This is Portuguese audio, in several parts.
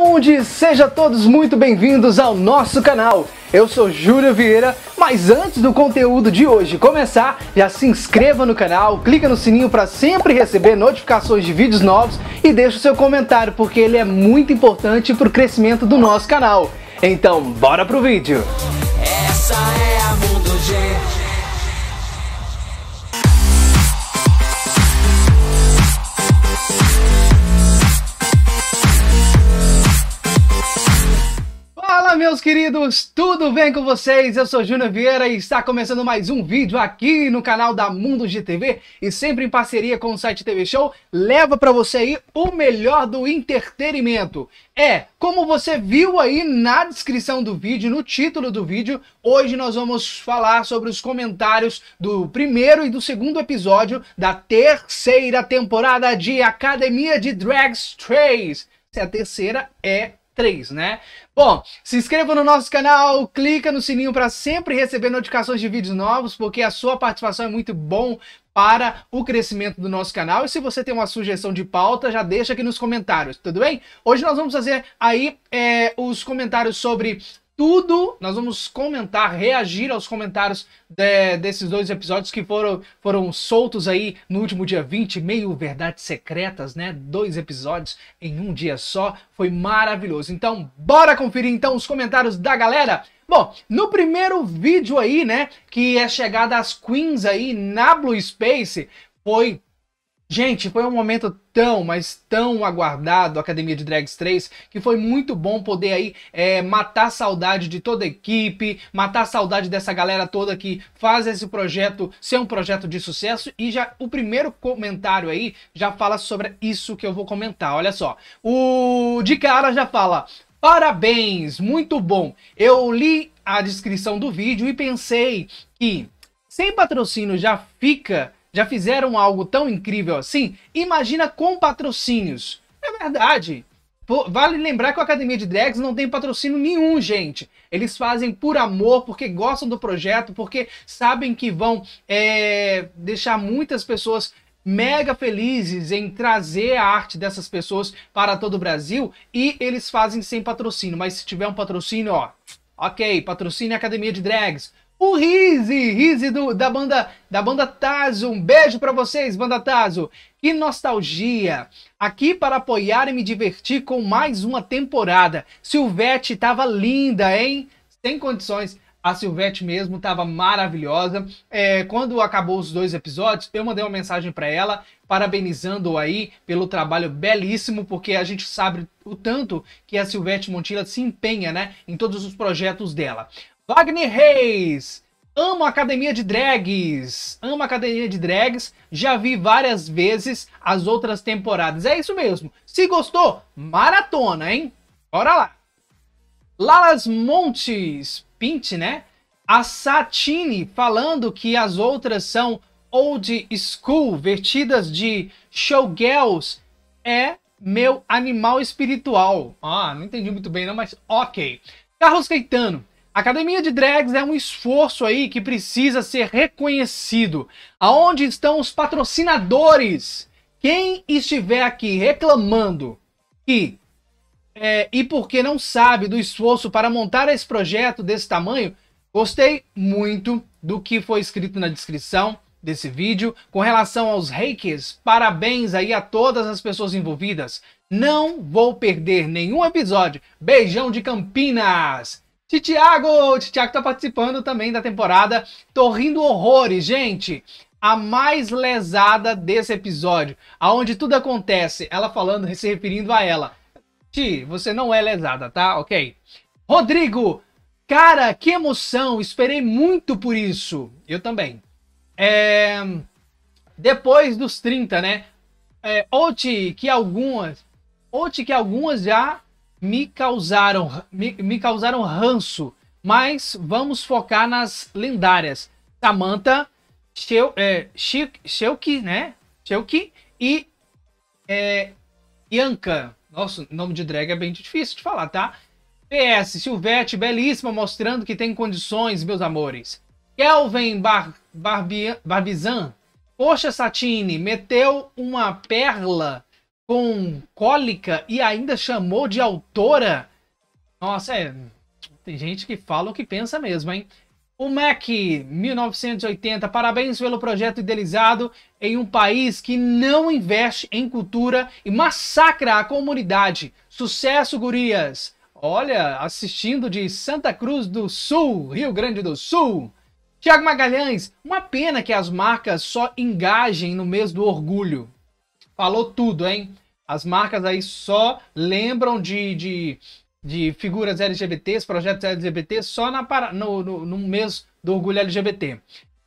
Mundi! Sejam todos muito bem-vindos ao nosso canal. Eu sou Júlio Vieira, mas antes do conteúdo de hoje começar, já se inscreva no canal, clica no sininho para sempre receber notificações de vídeos novos e deixa o seu comentário porque ele é muito importante para o crescimento do nosso canal. Então, bora pro vídeo! Essa é a Mundo meus queridos, tudo bem com vocês? Eu sou Júnior Vieira e está começando mais um vídeo aqui no canal da Mundo de TV e sempre em parceria com o site TV Show, leva para você aí o melhor do entretenimento. É, como você viu aí na descrição do vídeo, no título do vídeo, hoje nós vamos falar sobre os comentários do primeiro e do segundo episódio da terceira temporada de Academia de Drags 3. A terceira é 3, né? Bom, se inscreva no nosso canal, clica no sininho para sempre receber notificações de vídeos novos, porque a sua participação é muito bom para o crescimento do nosso canal. E se você tem uma sugestão de pauta, já deixa aqui nos comentários, tudo bem? Hoje nós vamos fazer aí é, os comentários sobre tudo. Nós vamos comentar, reagir aos comentários de, desses dois episódios que foram, foram soltos aí no último dia 20, meio verdades secretas, né? Dois episódios em um dia só, foi maravilhoso. Então, bora conferir então os comentários da galera. Bom, no primeiro vídeo aí, né, que é chegada às queens aí na Blue Space, foi Gente, foi um momento tão, mas tão aguardado, Academia de Drags 3, que foi muito bom poder aí é, matar a saudade de toda a equipe, matar a saudade dessa galera toda que faz esse projeto ser um projeto de sucesso. E já o primeiro comentário aí já fala sobre isso que eu vou comentar. Olha só, o de cara já fala. Parabéns, muito bom. Eu li a descrição do vídeo e pensei que sem patrocínio já fica já fizeram algo tão incrível assim, imagina com patrocínios. É verdade. Vale lembrar que a Academia de Drags não tem patrocínio nenhum, gente. Eles fazem por amor, porque gostam do projeto, porque sabem que vão é, deixar muitas pessoas mega felizes em trazer a arte dessas pessoas para todo o Brasil e eles fazem sem patrocínio. Mas se tiver um patrocínio, ó, ok, patrocínio é Academia de Drags, o Rizzi, Rizzi do, da banda da banda Tazo. Um beijo para vocês, banda Tazo. Que nostalgia! Aqui para apoiar e me divertir com mais uma temporada. Silvete tava linda, hein? Sem condições. A Silvete mesmo estava maravilhosa. É, quando acabou os dois episódios, eu mandei uma mensagem para ela, parabenizando aí pelo trabalho belíssimo, porque a gente sabe o tanto que a Silvete Montilla se empenha, né, em todos os projetos dela. Wagner Reis! Amo academia de drags! Amo academia de drags, já vi várias vezes as outras temporadas. É isso mesmo. Se gostou, maratona, hein? Bora lá! Lalas Montes, Pint, né? A Satine falando que as outras são old school, vertidas de showgirls, é meu animal espiritual. Ah, não entendi muito bem não, mas ok. Carlos Caetano, Academia de Drags é um esforço aí que precisa ser reconhecido. Aonde estão os patrocinadores? Quem estiver aqui reclamando que é, e porque não sabe do esforço para montar esse projeto desse tamanho, gostei muito do que foi escrito na descrição desse vídeo. Com relação aos reikis, parabéns aí a todas as pessoas envolvidas. Não vou perder nenhum episódio. Beijão de Campinas! Titiago! Titiago tá participando também da temporada. Tô rindo horrores, gente! A mais lesada desse episódio, aonde tudo acontece, ela falando, se referindo a ela. Ti, você não é lesada, tá? Ok. Rodrigo! Cara, que emoção! Esperei muito por isso. Eu também. É... Depois dos 30, né? É, ou que algumas. Ou que algumas já me causaram, me, me causaram ranço, mas vamos focar nas lendárias. Samantha, Sheu, é, Sheuki, né? Sheuki e é, Yanka. Nossa, nome de drag é bem difícil de falar, tá? PS, Silvete, belíssima, mostrando que tem condições, meus amores. Kelvin Bar, Barbizan, poxa Satine, meteu uma perla com cólica e ainda chamou de autora. Nossa, é. Tem gente que fala o que pensa mesmo, hein? O MEC 1980, parabéns pelo projeto idealizado em um país que não investe em cultura e massacra a comunidade. Sucesso, gurias! Olha, assistindo de Santa Cruz do Sul, Rio Grande do Sul. Tiago Magalhães, uma pena que as marcas só engajem no mês do orgulho. Falou tudo, hein? As marcas aí só lembram de, de, de figuras LGBTs, projetos LGBT, só na, no, no, no mês do orgulho LGBT.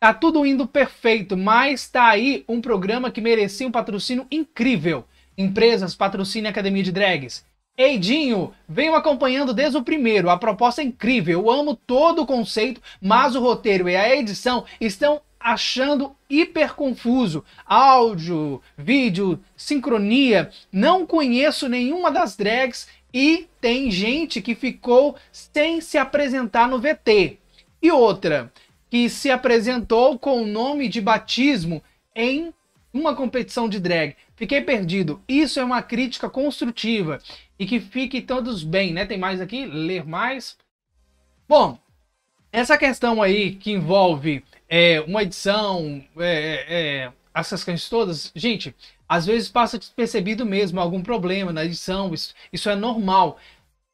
Tá tudo indo perfeito, mas tá aí um programa que merecia um patrocínio incrível. Empresas patrocine a Academia de Drags. Eidinho, venho acompanhando desde o primeiro. A proposta é incrível, eu amo todo o conceito, mas o roteiro e a edição estão achando hiper confuso. Áudio, vídeo, sincronia. Não conheço nenhuma das drags e tem gente que ficou sem se apresentar no VT. E outra, que se apresentou com o nome de batismo em uma competição de drag. Fiquei perdido. Isso é uma crítica construtiva. E que fiquem todos bem, né? Tem mais aqui? Ler mais? Bom, essa questão aí que envolve é, uma edição, é, é, é essas questões todas, gente, às vezes passa despercebido mesmo algum problema na edição, isso, isso é normal.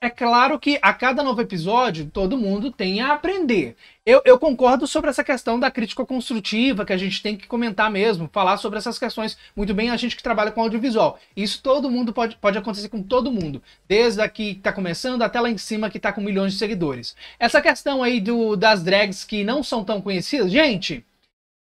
É claro que a cada novo episódio, todo mundo tem a aprender. Eu, eu, concordo sobre essa questão da crítica construtiva, que a gente tem que comentar mesmo, falar sobre essas questões. Muito bem, a gente que trabalha com audiovisual. Isso todo mundo pode, pode acontecer com todo mundo. Desde aqui que está começando até lá em cima que está com milhões de seguidores. Essa questão aí do, das drags que não são tão conhecidas, gente.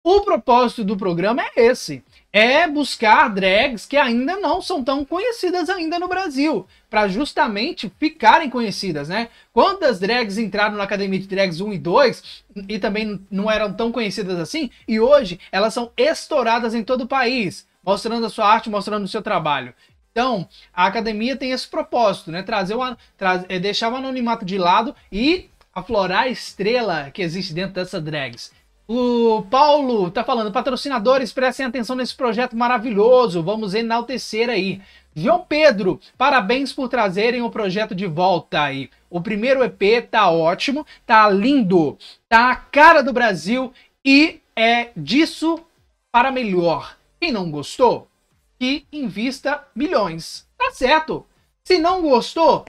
O propósito do programa é esse: é buscar drags que ainda não são tão conhecidas ainda no Brasil, para justamente ficarem conhecidas, né? Quantas drags entraram na academia de drags 1 e 2 e também não eram tão conhecidas assim, e hoje elas são estouradas em todo o país, mostrando a sua arte, mostrando o seu trabalho. Então, a academia tem esse propósito, né? Trazer uma, tra é, deixar o anonimato de lado e aflorar a estrela que existe dentro dessas drags. O Paulo tá falando, patrocinadores, prestem atenção nesse projeto maravilhoso, vamos enaltecer aí. João Pedro, parabéns por trazerem o projeto de volta aí. O primeiro EP tá ótimo, tá lindo, tá a cara do Brasil e é disso para melhor. Quem não gostou, que invista milhões. Tá certo. Se não gostou,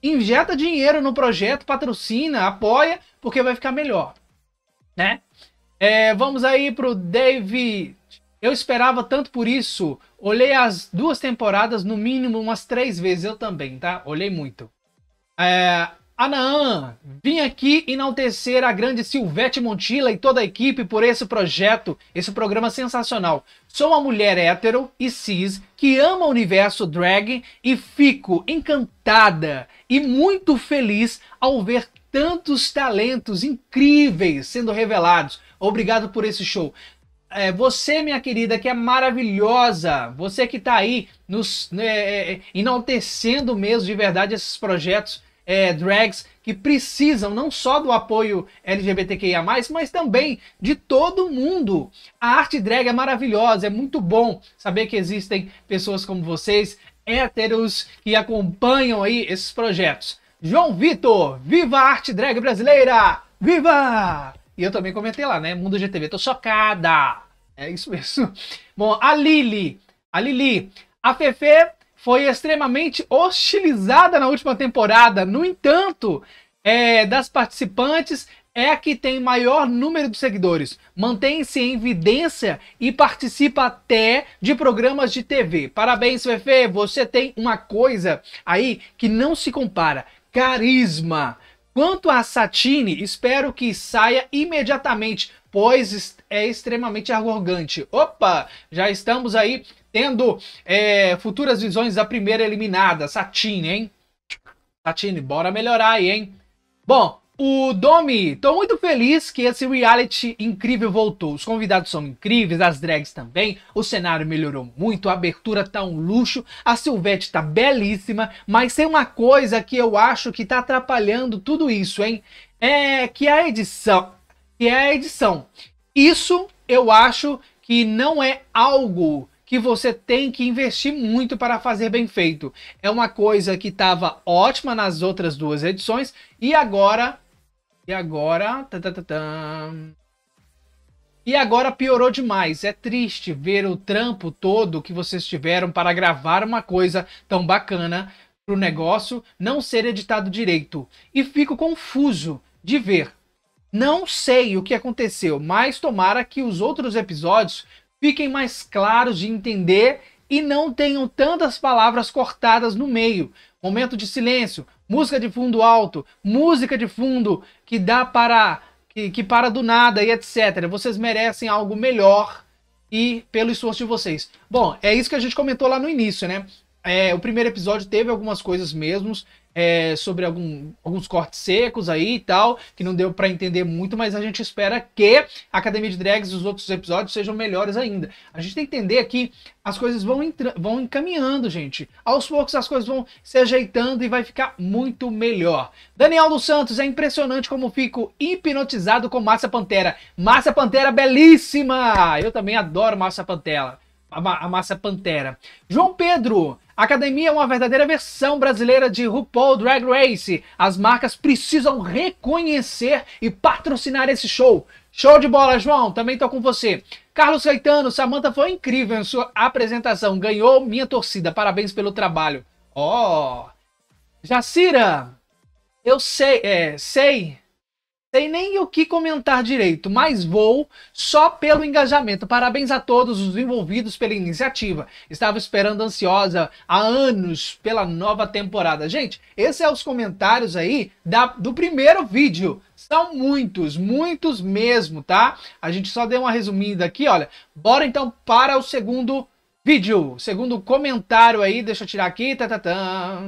injeta dinheiro no projeto, patrocina, apoia, porque vai ficar melhor, né? É, vamos aí pro David. Eu esperava tanto por isso. Olhei as duas temporadas, no mínimo umas três vezes. Eu também, tá? Olhei muito. É, Anaan, vim aqui enaltecer a grande Silvete Montilla e toda a equipe por esse projeto, esse programa sensacional. Sou uma mulher hétero e cis que ama o universo drag e fico encantada e muito feliz ao ver tantos talentos incríveis sendo revelados. Obrigado por esse show. É, você, minha querida, que é maravilhosa, você que está aí nos né, é, é, enaltecendo mesmo de verdade esses projetos é, drags que precisam não só do apoio LGBTQIA, mas também de todo mundo. A arte drag é maravilhosa, é muito bom saber que existem pessoas como vocês, héteros, que acompanham aí esses projetos. João Vitor, viva a arte drag brasileira! Viva! E eu também comentei lá, né? Mundo GTV, tô chocada. É isso mesmo. Bom, a Lili. A Lili. A Fefe foi extremamente hostilizada na última temporada. No entanto, é, das participantes, é a que tem maior número de seguidores, mantém-se em evidência e participa até de programas de TV. Parabéns, Fefe, você tem uma coisa aí que não se compara: carisma. Quanto a Satine, espero que saia imediatamente, pois é extremamente arrogante. Opa, já estamos aí tendo é, futuras visões da primeira eliminada. Satine, hein? Satine, bora melhorar aí, hein? Bom, o Domi, tô muito feliz que esse reality incrível voltou. Os convidados são incríveis, as drags também, o cenário melhorou muito, a abertura tá um luxo, a Silvete tá belíssima, mas tem uma coisa que eu acho que tá atrapalhando tudo isso, hein? É que a edição. Que é a edição. Isso eu acho que não é algo que você tem que investir muito para fazer bem feito. É uma coisa que estava ótima nas outras duas edições e agora e agora. e agora piorou demais. É triste ver o trampo todo que vocês tiveram para gravar uma coisa tão bacana para o negócio não ser editado direito. E fico confuso de ver. Não sei o que aconteceu, mas tomara que os outros episódios fiquem mais claros de entender e não tenham tantas palavras cortadas no meio. Momento de silêncio, música de fundo alto, música de fundo que dá para que, que para do nada e etc. Vocês merecem algo melhor e pelo esforço de vocês. Bom, é isso que a gente comentou lá no início, né? É, o primeiro episódio teve algumas coisas mesmos é, sobre algum, alguns cortes secos aí e tal, que não deu para entender muito, mas a gente espera que a Academia de Drags e os outros episódios sejam melhores ainda. A gente tem que entender que as coisas vão, vão encaminhando, gente. Aos poucos as coisas vão se ajeitando e vai ficar muito melhor. Daniel dos Santos, é impressionante como fico hipnotizado com Massa Pantera. Massa Pantera belíssima! Eu também adoro Massa Pantera. A, a Massa Pantera. João Pedro, academia é uma verdadeira versão brasileira de RuPaul Drag Race. As marcas precisam reconhecer e patrocinar esse show. Show de bola, João. Também tô com você. Carlos Caetano, Samantha foi incrível em sua apresentação. Ganhou minha torcida. Parabéns pelo trabalho. Ó. Oh. Jacira, eu sei, é, sei tem nem o que comentar direito, mas vou só pelo engajamento. Parabéns a todos os envolvidos pela iniciativa. Estava esperando ansiosa há anos pela nova temporada. Gente, esses são é os comentários aí da, do primeiro vídeo. São muitos, muitos mesmo, tá? A gente só deu uma resumida aqui, olha. Bora então para o segundo vídeo, segundo comentário aí. Deixa eu tirar aqui, tá, tá, tá.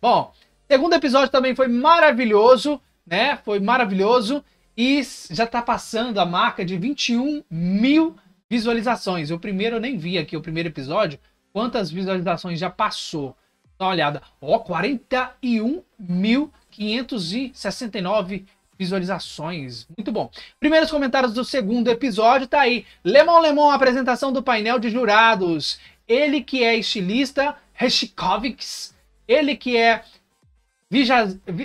Bom, Segundo episódio também foi maravilhoso, né? Foi maravilhoso e já tá passando a marca de 21 mil visualizações. O primeiro eu nem vi aqui, o primeiro episódio, quantas visualizações já passou. Dá uma olhada, ó, oh, 41.569 visualizações. Muito bom. Primeiros comentários do segundo episódio tá aí. Lemon Lemon, apresentação do painel de jurados. Ele que é estilista, Reshikovics. Ele que é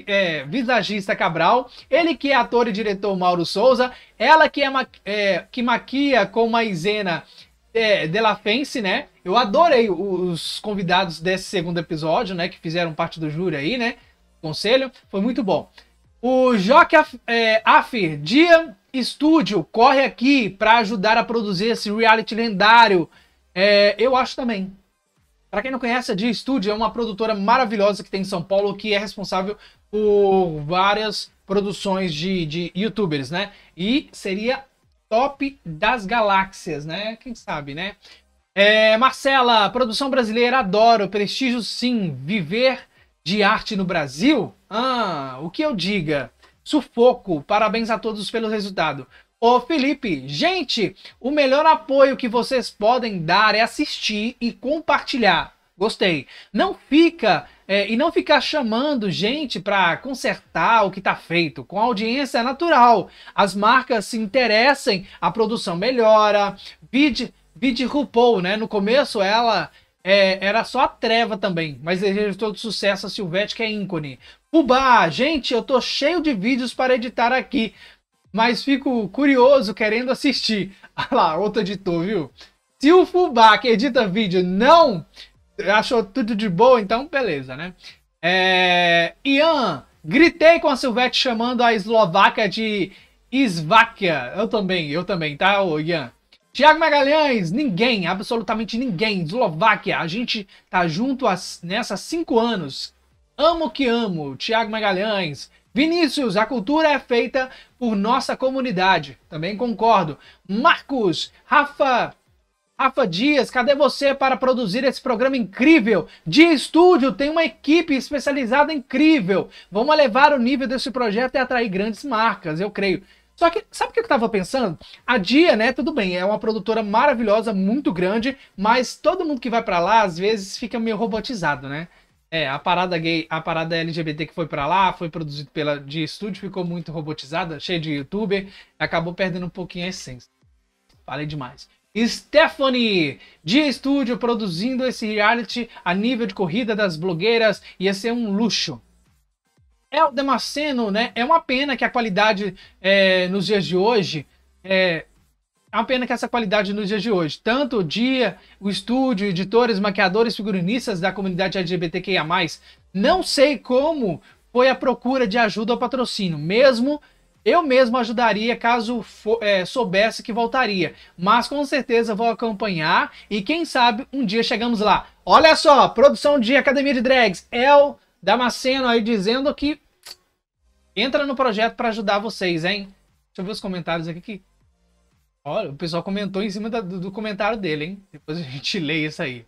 é, visagista Cabral, ele que é ator e diretor Mauro Souza, ela que é, ma é que maquia com Maisena é, Delafense, né? Eu adorei os convidados desse segundo episódio, né? Que fizeram parte do júri aí, né? Conselho, foi muito bom. O Joque é, Afir, Dia Estúdio, corre aqui para ajudar a produzir esse reality lendário. É, eu acho também. Para quem não conhece, a Dia Studio é uma produtora maravilhosa que tem em São Paulo que é responsável por várias produções de, de youtubers, né? E seria top das galáxias, né? Quem sabe, né? É, Marcela, produção brasileira, adoro. Prestígio sim. Viver de arte no Brasil? Ah, o que eu diga? Sufoco, parabéns a todos pelo resultado. Ô Felipe, gente, o melhor apoio que vocês podem dar é assistir e compartilhar. Gostei. Não fica é, e não ficar chamando gente para consertar o que está feito. Com a audiência é natural. As marcas se interessem, a produção melhora. Vid, vide RuPaul, né? No começo ela é, era só a treva também, mas desejo todo sucesso a Silvete, que é ícone. Fubá, gente, eu tô cheio de vídeos para editar aqui mas fico curioso querendo assistir. Olha ah lá, outro editor, viu? Se o Fubá, que edita vídeo, não achou tudo de boa, então beleza, né? É... Ian, gritei com a Silvete chamando a Eslováquia de Isváquia. Eu também, eu também, tá, ô Ian? Tiago Magalhães, ninguém, absolutamente ninguém. Eslováquia, a gente tá junto há, nessa cinco anos. Amo que amo, Tiago Magalhães. Vinícius, a cultura é feita por nossa comunidade. Também concordo. Marcos, Rafa, Rafa Dias, cadê você para produzir esse programa incrível? De estúdio, tem uma equipe especializada incrível. Vamos elevar o nível desse projeto e atrair grandes marcas, eu creio. Só que, sabe o que eu estava pensando? A Dia, né, tudo bem, é uma produtora maravilhosa, muito grande, mas todo mundo que vai para lá, às vezes, fica meio robotizado, né? É, a parada gay, a parada LGBT que foi para lá, foi produzido pela de estúdio, ficou muito robotizada, cheia de youtuber, acabou perdendo um pouquinho a essência. Falei demais. Stephanie, de estúdio, produzindo esse reality a nível de corrida das blogueiras, ia ser um luxo. É o demaceno né? É uma pena que a qualidade é, nos dias de hoje é, é uma pena que essa qualidade nos dias de hoje, tanto o dia, o estúdio, editores, maquiadores, figurinistas da comunidade LGBTQIA+, não sei como foi a procura de ajuda ao patrocínio, mesmo eu mesmo ajudaria caso for, é, soubesse que voltaria, mas com certeza vou acompanhar e quem sabe um dia chegamos lá. Olha só, produção de Academia de Drags, El Damasceno aí dizendo que entra no projeto para ajudar vocês, hein? Deixa eu ver os comentários aqui que Olha, o pessoal comentou em cima da, do, do, comentário dele, hein? Depois a gente lê isso aí.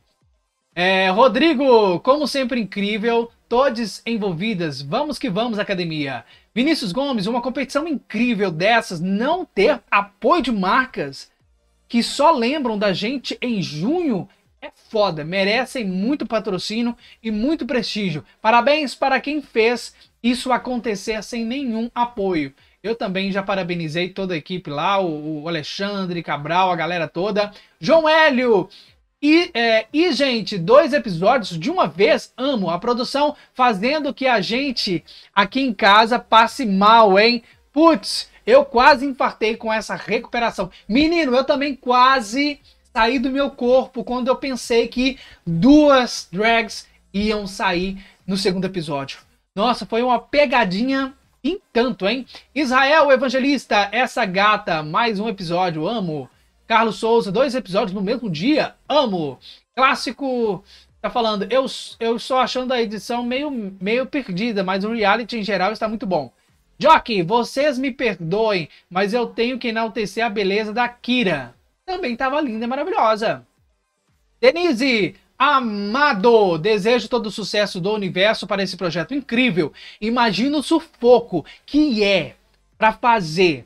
É, Rodrigo, como sempre incrível, todos envolvidas, vamos que vamos, academia. Vinícius Gomes, uma competição incrível dessas, não ter apoio de marcas que só lembram da gente em junho é foda, merecem muito patrocínio e muito prestígio. Parabéns para quem fez isso acontecer sem nenhum apoio. Eu também já parabenizei toda a equipe lá, o, o Alexandre, Cabral, a galera toda. João Hélio! E, é, e, gente, dois episódios de uma vez, amo a produção, fazendo que a gente aqui em casa passe mal, hein? Putz, eu quase infartei com essa recuperação. Menino, eu também quase saí do meu corpo quando eu pensei que duas drags iam sair no segundo episódio. Nossa, foi uma pegadinha em tanto, hein? Israel Evangelista, essa gata, mais um episódio, amo. Carlos Souza, dois episódios no mesmo dia, amo. Clássico, tá falando, eu, eu só achando a edição meio, meio perdida, mas o reality em geral está muito bom. Jockey, vocês me perdoem, mas eu tenho que enaltecer a beleza da Kira. Também tava linda e maravilhosa. Denise, Amado, desejo todo o sucesso do universo para esse projeto incrível. Imagina o sufoco que é para fazer.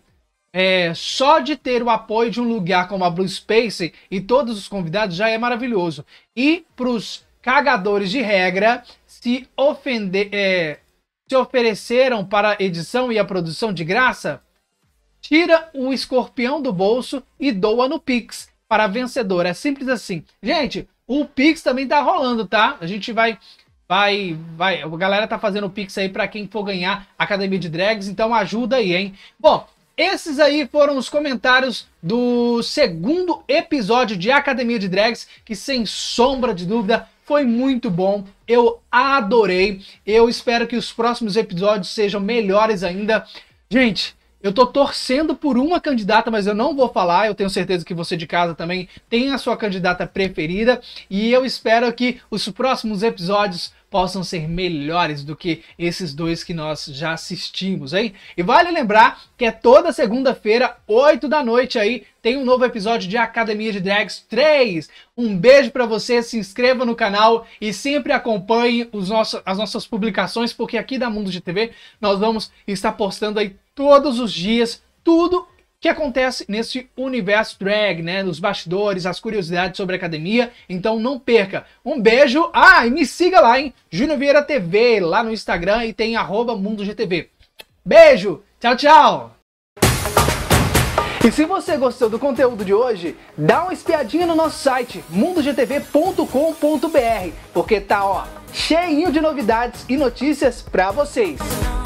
É, só de ter o apoio de um lugar como a Blue Space e todos os convidados já é maravilhoso. E para os cagadores de regra, se, ofender, é, se ofereceram para a edição e a produção de graça, tira o escorpião do bolso e doa no Pix para a vencedora. É simples assim. Gente, o Pix também tá rolando, tá? A gente vai Vai, vai. A galera tá fazendo pix aí para quem for ganhar Academia de Drags, então ajuda aí, hein? Bom, esses aí foram os comentários do segundo episódio de Academia de Drags, que sem sombra de dúvida foi muito bom. Eu adorei. Eu espero que os próximos episódios sejam melhores ainda. Gente, eu tô torcendo por uma candidata, mas eu não vou falar. Eu tenho certeza que você de casa também tem a sua candidata preferida. E eu espero que os próximos episódios possam ser melhores do que esses dois que nós já assistimos, hein? E vale lembrar que é toda segunda-feira, 8 da noite aí, tem um novo episódio de Academia de Drags 3. Um beijo para você, se inscreva no canal e sempre acompanhe os nossos, as nossas publicações, porque aqui da Mundo de TV nós vamos estar postando aí todos os dias tudo que acontece nesse universo drag, né? Nos bastidores, as curiosidades sobre a academia. Então não perca. Um beijo. Ah, e me siga lá, hein? Júnior Vieira TV, lá no Instagram e tem arroba MundoGTV. Beijo! Tchau, tchau! E se você gostou do conteúdo de hoje, dá uma espiadinha no nosso site mundogtv.com.br, porque tá ó, cheinho de novidades e notícias para vocês.